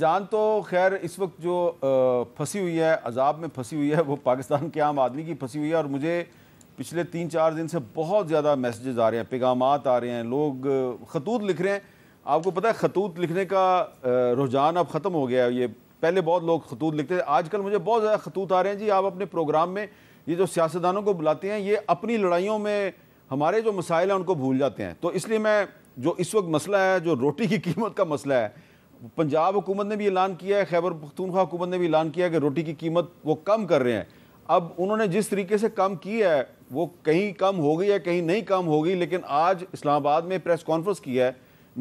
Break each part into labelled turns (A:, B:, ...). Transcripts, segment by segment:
A: जान तो खैर इस वक्त जो फंसी हुई है अजाब में फंसी हुई है वो पाकिस्तान के आम आदमी की फंसी हुई है और मुझे पिछले तीन चार दिन से बहुत ज़्यादा मैसेजेस आ रहे हैं पैगाम आ रहे हैं लोग खतूत लिख रहे हैं आपको पता है खतूत लिखने का रुझान अब ख़त्म हो गया है ये पहले बहुत लोग खतूत लिखते थे आजकल मुझे बहुत ज़्यादा खतूत आ रहे हैं जी आप अपने प्रोग्राम में ये जो सियासतदानों को बुलाते हैं ये अपनी लड़ाइयों में हमारे जो मसाइल हैं उनको भूल जाते हैं तो इसलिए मैं जो इस वक्त मसला है जो रोटी की कीमत का मसला है पंजाब हुकूमत ने भी ऐलान किया है खैबर पख्तूनखा हुकूमत ने भी ऐलान किया है कि रोटी की कीमत वो कम कर रहे हैं अब उन्होंने जिस तरीके से कम की है वो कहीं कम हो गई है कहीं नहीं कम हो गई लेकिन आज इस्लामाबाद में प्रेस कॉन्फ्रेंस की है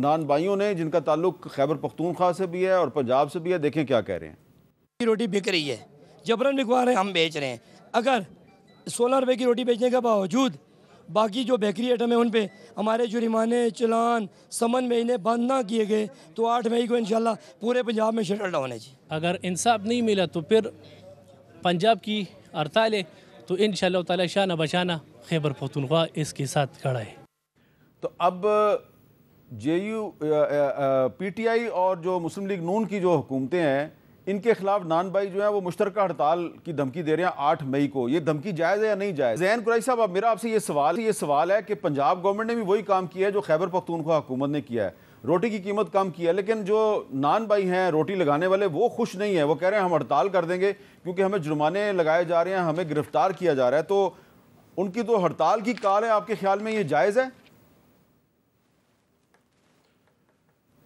A: नान भाइयों ने जिनका ताल्लुक खैबर पख्तूनखा से भी है और पंजाब से भी है देखें क्या कह रहे हैं
B: रोटी बिक रही है जबरन बिकवा रहे हम बेच रहे हैं अगर सोलह रुपये की रोटी बेचने के बावजूद बाकी जो बेकरी आइटम है उन पर हमारे जुर्माने चलान समन में इन्हें बंद ना किए गए तो आठ मई को इन पूरे पंजाब
C: में शटल डाउन है जी अगर इंसाफ नहीं मिला तो फिर पंजाब की हड़तालें तो इन शाह शाना बचाना खैबर पखतनख्वा इसके साथ खड़ा है
A: तो अब J U P T I और जो मुस्लिम लीग नून की जो हुकूमतें हैं इनके खिलाफ नान भाई जो है वो मुश्तर हड़ताल की धमकी दे रहे हैं आठ मई को ये धमकी जायज़ है या नहीं जायज़ जैन कुरैश साहब अब मेरा आपसे ये सवाल ये सवाल है कि पंजाब गवर्नमेंट ने भी वही काम किया है जो खैबर पख्तूनख्वा हुकूमत ने किया है रोटी की कीमत कम की है लेकिन जो नान भाई हैं रोटी लगाने वाले वो खुश नहीं है वो कह रहे हैं हम हड़ताल कर देंगे क्योंकि हमें जुर्माने लगाए जा रहे हैं हमें गिरफ्तार किया जा रहा है तो उनकी तो हड़ताल की काल है आपके ख्याल में ये जायज़ है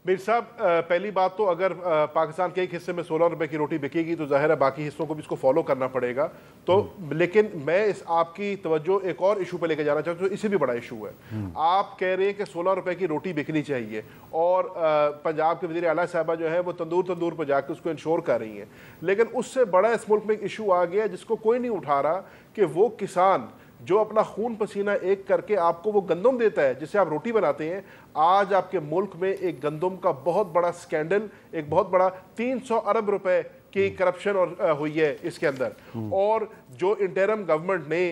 C: मीर साहब पहली बात तो अगर पाकिस्तान के एक हिस्से में सोलह रुपए की रोटी बिकेगी तो जाहिर है बाकी हिस्सों को भी इसको फॉलो करना पड़ेगा तो हम्म। लेकिन मैं इस आपकी तवज्जो एक और इशू पे लेकर जाना चाहता हूँ इसे भी बड़ा इशू है हम्म। आप कह रहे हैं कि सोलह रुपए की रोटी बिकनी चाहिए और पंजाब के वजी अला साहबा जो है वो तंदूर तंदूर पर जाकर उसको इंश्योर कर रही हैं लेकिन उससे बड़ा इस मुल्क में एक इशू आ गया जिसको कोई नहीं उठा रहा कि वो किसान जो अपना खून पसीना एक करके आपको वो गंदम देता है जिसे आप रोटी बनाते हैं आज आपके मुल्क में एक गंदम का बहुत बड़ा स्कैंडल एक बहुत बड़ा 300 अरब रुपए की करप्शन हम्म। और हुई है इसके अंदर हम्म। और जो इंटरम गवर्नमेंट ने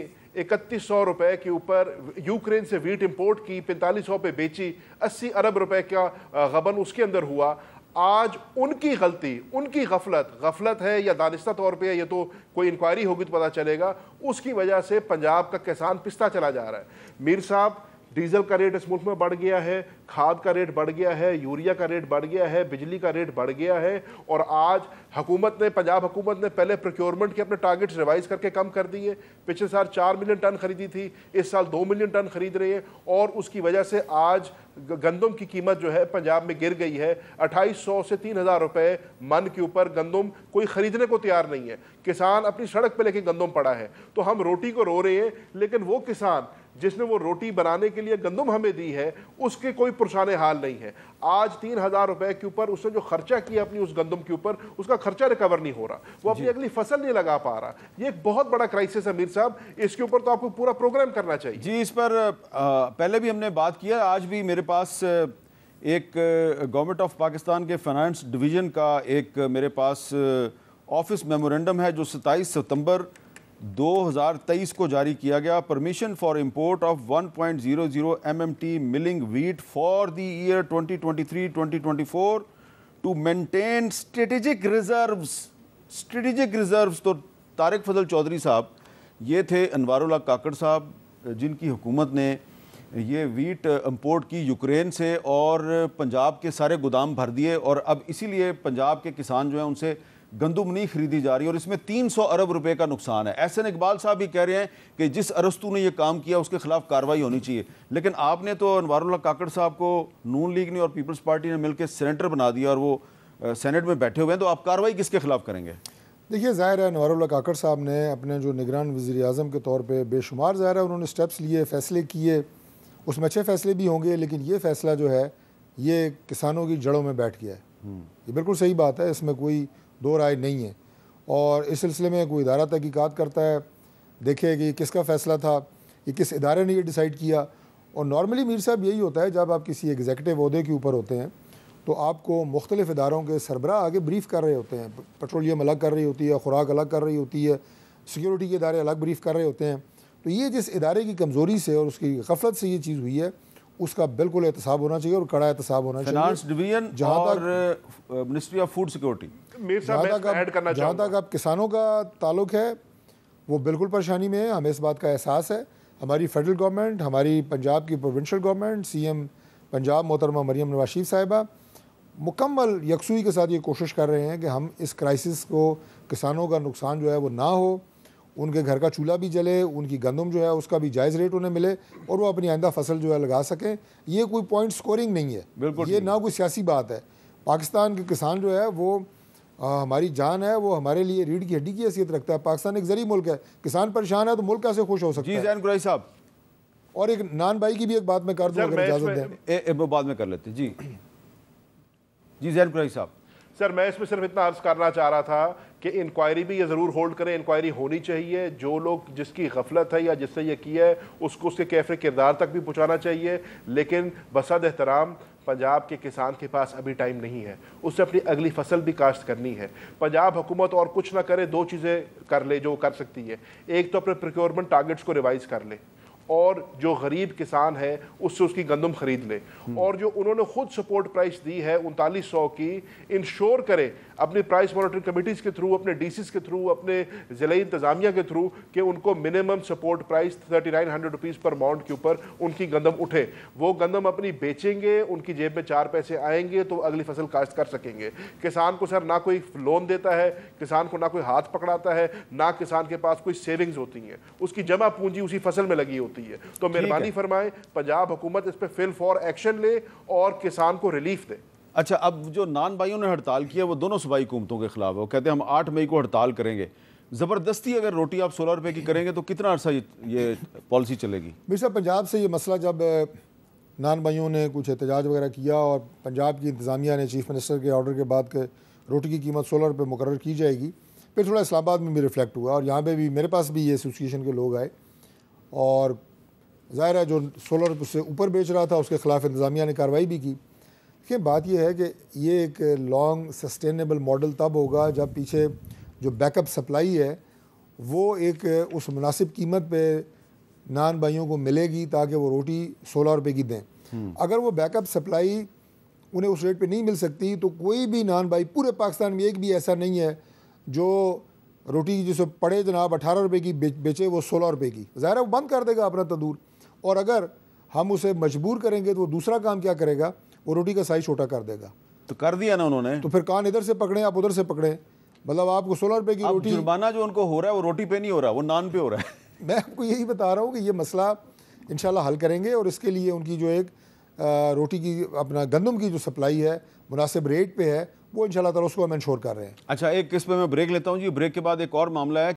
C: इकतीस सौ रुपए के ऊपर यूक्रेन से वीट इंपोर्ट की पैंतालीस सौ पे बेची अस्सी अरब रुपए का गबन उसके अंदर हुआ आज उनकी गलती उनकी गफलत गफलत है या दानिशा तौर पे है ये तो कोई इंक्वायरी होगी तो पता चलेगा उसकी वजह से पंजाब का किसान पिस्ता चला जा रहा है मीर साहब डीजल का रेट इस मुल्क में बढ़ गया है खाद का रेट बढ़ गया है यूरिया का रेट बढ़ गया है बिजली का रेट बढ़ गया है और आज हुकूमत ने पंजाब हुकूमत ने पहले प्रोक्योरमेंट के अपने टारगेट्स रिवाइज करके कम कर दिए पिछले साल चार मिलियन टन खरीदी थी इस साल दो मिलियन टन खरीद रही है और उसकी वजह से आज गंदम की कीमत जो है पंजाब में गिर गई है 2800 से तीन हज़ार रुपये मन के ऊपर गंदम कोई ख़रीदने को तैयार नहीं है किसान अपनी सड़क पर लेके गंदम पड़ा है तो हम रोटी को रो रहे हैं लेकिन वो किसान जिसने वो रोटी बनाने के लिए गंदम हमें दी है उसके कोई पुरसान हाल नहीं है आज तीन हज़ार रुपये के ऊपर उसने जो खर्चा किया अपनी उस गंदम के ऊपर उसका खर्चा रिकवर नहीं हो रहा वो अपनी अगली फसल नहीं लगा पा रहा ये एक बहुत बड़ा क्राइसिस है मीर साहब इसके ऊपर तो आपको पूरा प्रोग्राम करना चाहिए जी इस पर आ, पहले भी हमने बात किया
A: आज भी मेरे पास एक गवर्नमेंट ऑफ पाकिस्तान के फाइनेंस डिवीज़न का एक मेरे पास ऑफिस मेमोरेंडम है जो सत्ताईस सितंबर 2023 को जारी किया गया permission for import of 1.00 MMT milling wheat for the year 2023-2024 to maintain strategic reserves strategic reserves तो तारक फजल चौधरी साहब ये थे अनवारुल्ला काकड़ साहब जिनकी हुकूमत ने ये वीट इंपोर्ट की यूक्रेन से और पंजाब के सारे गोदाम भर दिए और अब इसीलिए पंजाब के किसान जो हैं उनसे गंदुम नहीं खरीदी जा रही और इसमें 300 अरब रुपए का नुकसान है ऐसे इकबाल साहब भी कह रहे हैं कि जिस अरस्तु ने यह काम किया उसके खिलाफ कार्रवाई होनी चाहिए लेकिन आपने तो अनवारुल्ला काकड़ साहब को नून लीग ने और पीपल्स पार्टी ने मिलकर सेनेटर बना दिया और वो सेनेट में बैठे हुए हैं तो आप कार्रवाई किसके खिलाफ करेंगे
B: देखिए ज़ाहिर है अनवारुल्ला काकड़ साहब ने अपने जो निगरान वज़ी अजम के तौर पर बेशुमार ज़ाहिर है उन्होंने स्टेप्स लिए फ़ैसले किए उसमें अच्छे फ़ैसले भी होंगे लेकिन ये फ़ैसला जो है ये किसानों की जड़ों में बैठ गया है हम्म। ये बिल्कुल सही बात है इसमें कोई दो राय नहीं है और इस सिलसिले में कोई इदारा तहकीक़ात करता है देखे कि किसका फ़ैसला था ये किस इदारे ने ये डिसाइड किया और नॉर्मली मीर साहब यही होता है जब आप किसी एग्जेक्टिव अहदे के ऊपर होते हैं तो आपको मुख्तलिफ़ इदारों के सरबरा आगे ब्रीफ़ कर रहे होते हैं पेट्रोलियम अलग कर रही होती है खुराक अलग कर रही होती है सिक्योरिटी के इदारे अलग ब्रीफ़ कर रहे होते हैं तो ये जिस इदारे की कमज़ोरी से और उसकी गफलत से ये चीज़ हुई है उसका बिल्कुल एहतसाब होना चाहिए और कड़ा एहतसाब होना चाहिए
A: डिवीजन जहाँ तक मिनिस्ट्री ऑफ फूड सिक्योरिटी जहाँ तक
B: आप किसानों का ताल्लुक है वो बिल्कुल परेशानी में है हमें इस बात का एहसास है हमारी फेडरल गवर्नमेंट हमारी पंजाब की प्रोविंशल गवर्नमेंट सीएम पंजाब मोहतरमा मरीम नवाज शरीफ साहिबा मुकम्मल यकसुई के साथ ये कोशिश कर रहे हैं कि हम इस क्राइसिस को किसानों का नुकसान जो है वो ना हो उनके घर का चूल्हा भी जले उनकी गंदम जो है उसका भी जायज़ रेट उन्हें मिले और वो अपनी आइंदा फसल जो है लगा सकें ये कोई पॉइंट स्कोरिंग नहीं है बिल्कुल ये ना कोई सियासी बात है पाकिस्तान के किसान जो है वो आ, हमारी जान है वो हमारे लिए रीढ़ की हड्डी की हैसियत रखता है पाकिस्तान एक जरिए मुल्क है किसान परेशान है तो मुल्क कैसे खुश हो सकता जी साहब और एक नान भाई की भी एक बात मैं कर दूँ इजाज़त
C: दें
A: बाद में कर लेते जी जी जैन कुराई साहब
C: सर मैं इसमें सिर्फ इतना अर्ज करना चाह रहा था कि इंक्वायरी भी ये ज़रूर होल्ड करें इंक्वायरी होनी चाहिए जो लोग जिसकी गफलत है या जिससे ये किया है उसको उसके कैफे किरदार तक भी पहुँचाना चाहिए लेकिन बसद एहतराम पंजाब के किसान के पास अभी टाइम नहीं है उसे अपनी अगली फसल भी काश्त करनी है पंजाब हुकूमत और कुछ ना करे दो चीज़ें कर ले जो कर सकती है एक तो अपने प्रिक्योरमेंट टारगेट्स को रिवाइज़ कर ले और जो गरीब किसान है उससे उसकी गंदम खरीद ले हम्म। और जो उन्होंने खुद सपोर्ट प्राइस दी है उनतालीस सौ की इंश्योर करे अपनी प्राइस मॉनिटरिंग कमेटीज़ के थ्रू अपने डी के थ्रू अपने ज़िले इंतज़ामिया के थ्रू कि उनको minimum support price thirty nine hundred rupees पर माउंट के ऊपर उनकी गंदम उठे वो गंदम अपनी बेचेंगे उनकी जेब में चार पैसे आएंगे तो अगली फसल काश्त कर सकेंगे किसान को सर ना कोई लोन देता है किसान को ना कोई हाथ पकड़ाता है ना किसान के पास कोई सेविंग्स होती हैं उसकी जमा पूंजी उसी फसल में लगी होती है तो मेहरबानी फरमाएं पंजाब हुकूमत इस पर फिल फॉर एक्शन ले और किसान को रिलीफ दे अच्छा अब जो नान भाइयों ने हड़ताल किया वो दोनों
A: सूबाई हुकूमतों के खिलाफ है वो कहते हैं हम आठ मई को हड़ताल करेंगे ज़बरदस्ती अगर रोटी आप सोलह रुपये की करेंगे तो कितना अर्सा ये, पॉलिसी चलेगी
B: मिर्सा पंजाब से ये मसला जब नान भाइयों ने कुछ एहतजाज वगैरह किया और पंजाब की इंतज़ामिया ने चीफ़ मिनिस्टर के ऑर्डर के बाद के रोटी की कीमत सोलह रुपये मुकर की जाएगी फिर थोड़ा इस्लामाबाद में भी रिफ्लेक्ट हुआ और यहाँ पर भी मेरे पास भी ये एसोसिएशन के लोग आए और ज़ाहिर है जो सोलह रुपये से ऊपर बेच रहा था उसके ख़िलाफ़ इंतज़ामिया ने कार्रवाई भी की देखिए बात यह है कि ये एक लॉन्ग सस्टेनेबल मॉडल तब होगा जब पीछे जो बैकअप सप्लाई है वो एक उस मुनासिब कीमत पे नान भाइयों को मिलेगी ताकि वो रोटी सोलह रुपए की दें हम्म। अगर वो बैकअप सप्लाई उन्हें उस रेट पे नहीं मिल सकती तो कोई भी नान भाई पूरे पाकिस्तान में एक भी ऐसा नहीं है जो रोटी जिसे पड़े जनाब अठारह रुपए की बेचे वो सोलह रुपए की ज़ाहिर वो बंद कर देगा अपना तंदूर और अगर हम उसे मजबूर करेंगे तो वो दूसरा काम क्या करेगा वो रोटी का साइज छोटा कर देगा तो
A: कर दिया ना उन्होंने
B: तो फिर कान इधर से पकड़े आप उधर से पकड़े मतलब आपको सोलह रुपये की रोटी जुर्माना
A: जो उनको हो रहा है वो रोटी पे नहीं हो रहा वो नान पे हो रहा
B: है मैं आपको यही बता रहा हूँ कि ये मसला इनशाला हल करेंगे और इसके लिए उनकी जो एक रोटी की अपना गंदम की जो सप्लाई है मुनासिब रेट पे है वो इन ताला उसको हम इंश्योर कर रहे हैं
A: अच्छा एक किस पे मैं ब्रेक लेता हूँ जी ब्रेक के बाद एक और मामला है